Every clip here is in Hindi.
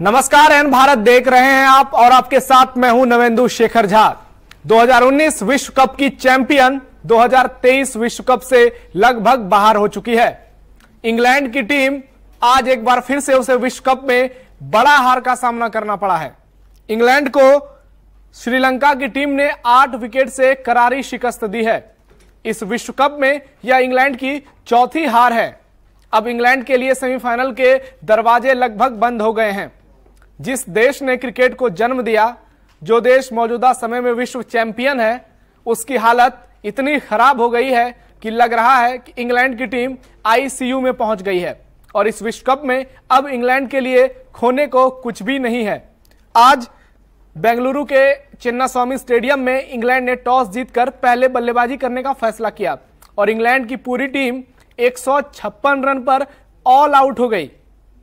नमस्कार एन भारत देख रहे हैं आप और आपके साथ मैं हूं नवेंदु शेखर झा 2019 विश्व कप की चैंपियन 2023 विश्व कप से लगभग बाहर हो चुकी है इंग्लैंड की टीम आज एक बार फिर से उसे विश्व कप में बड़ा हार का सामना करना पड़ा है इंग्लैंड को श्रीलंका की टीम ने आठ विकेट से करारी शिकस्त दी है इस विश्व कप में यह इंग्लैंड की चौथी हार है अब इंग्लैंड के लिए सेमीफाइनल के दरवाजे लगभग बंद हो गए हैं जिस देश ने क्रिकेट को जन्म दिया जो देश मौजूदा समय में विश्व चैंपियन है उसकी हालत इतनी खराब हो गई है कि लग रहा है कि इंग्लैंड की टीम आईसीयू में पहुंच गई है और इस विश्व कप में अब इंग्लैंड के लिए खोने को कुछ भी नहीं है आज बेंगलुरु के चिन्नास्वामी स्टेडियम में इंग्लैंड ने टॉस जीतकर पहले बल्लेबाजी करने का फैसला किया और इंग्लैंड की पूरी टीम एक रन पर ऑल आउट हो गई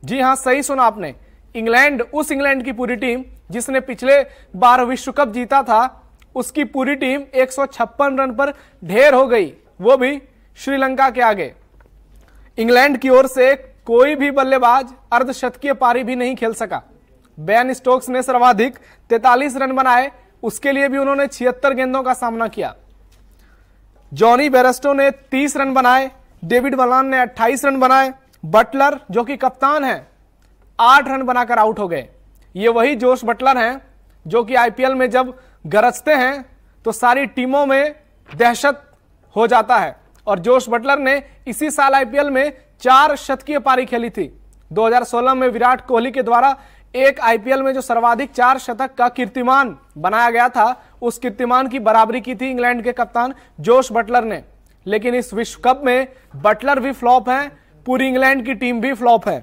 जी हां सही सुना आपने इंग्लैंड उस इंग्लैंड की पूरी टीम जिसने पिछले बार विश्व कप जीता था उसकी पूरी टीम एक रन पर ढेर हो गई वो भी श्रीलंका के आगे इंग्लैंड की ओर से कोई भी बल्लेबाज अर्धशतकीय पारी भी नहीं खेल सका बैन स्टोक्स ने सर्वाधिक 43 रन बनाए उसके लिए भी उन्होंने छिहत्तर गेंदों का सामना किया जॉनी बेरेस्टो ने 30 रन बनाए डेविड वलान ने 28 रन बनाए बटलर जो कि कप्तान है आठ रन बनाकर आउट हो गए ये वही जोश बटलर हैं जो कि आईपीएल में जब गरजते हैं तो सारी टीमों में दहशत हो जाता है और जोश बटलर ने इसी साल आईपीएल में चार शतकीय पारी खेली थी 2016 में विराट कोहली के द्वारा एक आईपीएल में जो सर्वाधिक चार शतक का कीर्तिमान बनाया गया था उस कीर्तिमान की बराबरी की थी इंग्लैंड के कप्तान जोश बटलर ने लेकिन इस विश्व कप में बटलर भी फ्लॉप है पूरी इंग्लैंड की टीम भी फ्लॉप है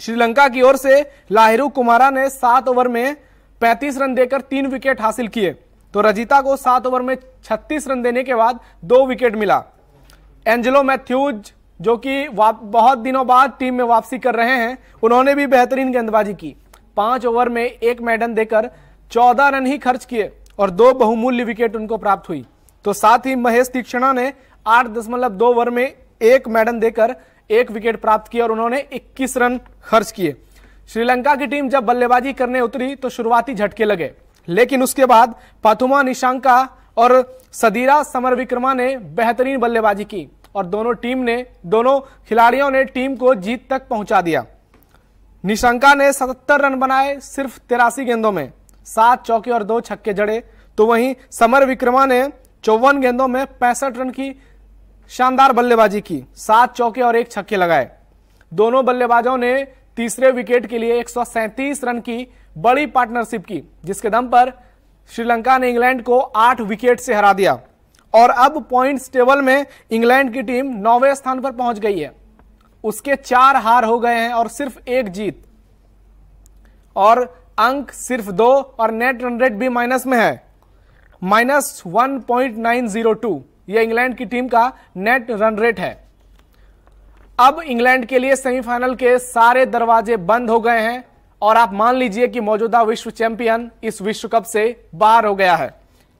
श्रीलंका की ओर से लाहिरू कुमारा ने सात ओवर में पैंतीस रन देकर तीन विकेट हासिल किए तो रजिता को सात ओवर में छत्तीस रन देने के बाद दो विकेट मिला एंजेलो मैथ्यूज जो कि बहुत दिनों बाद टीम में वापसी कर रहे हैं उन्होंने भी बेहतरीन गेंदबाजी की पांच ओवर में एक मैडन देकर चौदह रन ही खर्च किए और दो बहुमूल्य विकेट उनको प्राप्त हुई तो साथ ही महेश तीक्षणा ने आठ दशमलव दो ओवर में एक मैडन देकर एक विकेट प्राप्त किया और उन्होंने 21 रन खर्च किए श्रीलंका की टीम जब बल्लेबाजी करने उतरी तो शुरुआती झटके लगे लेकिन उसके बाद पथुमा निशांका और सदीरा समर विक्रमा ने बेहतरीन बल्लेबाजी की और दोनों टीम ने दोनों खिलाड़ियों ने टीम को जीत तक पहुंचा दिया निशंका ने 77 रन बनाए सिर्फ तिरासी गेंदों में सात चौके और दो छक्के जड़े तो वहीं समर विक्रमा ने चौवन गेंदों में पैंसठ रन की शानदार बल्लेबाजी की सात चौके और एक छक्के लगाए दोनों बल्लेबाजों ने तीसरे विकेट के लिए एक रन की बड़ी पार्टनरशिप की जिसके दम पर श्रीलंका ने इंग्लैंड को आठ विकेट से हरा दिया और अब पॉइंट्स टेबल में इंग्लैंड की टीम नौवे स्थान पर पहुंच गई है उसके चार हार हो गए हैं और सिर्फ एक जीत और अंक सिर्फ दो और नेट रन रेट भी माइनस में है minus one point nine zero two यह इंग्लैंड की टीम का नेट रन रेट है अब इंग्लैंड के लिए सेमीफाइनल के सारे दरवाजे बंद हो गए हैं और आप मान लीजिए कि मौजूदा विश्व चैंपियन इस विश्व कप से बाहर हो गया है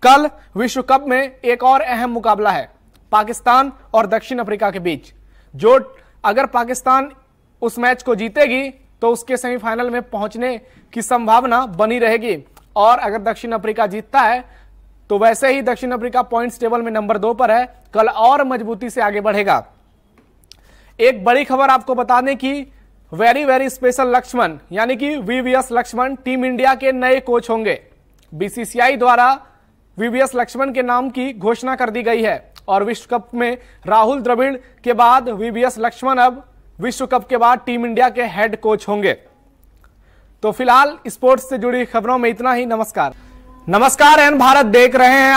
कल विश्व कप में एक और अहम मुकाबला है पाकिस्तान और दक्षिण अफ्रीका के बीच जो अगर पाकिस्तान उस मैच को जीतेगी तो उसके सेमीफाइनल में पहुंचने की संभावना बनी रहेगी और अगर दक्षिण अफ्रीका जीतता है तो वैसे ही दक्षिण अफ्रीका पॉइंट्स टेबल में नंबर दो पर है कल और मजबूती से आगे बढ़ेगा एक बड़ी खबर आपको बता दें कि वेरी वेरी स्पेशल लक्ष्मण यानी कि वीवीएस लक्ष्मण टीम इंडिया के नए कोच होंगे बीसीसीआई द्वारा वीवीएस लक्ष्मण के नाम की घोषणा कर दी गई है और विश्व कप में राहुल द्रविड़ के बाद वीवीएस लक्ष्मण अब विश्व कप के बाद टीम इंडिया के हेड कोच होंगे तो फिलहाल स्पोर्ट्स से जुड़ी खबरों में इतना ही नमस्कार नमस्कार एन भारत देख रहे हैं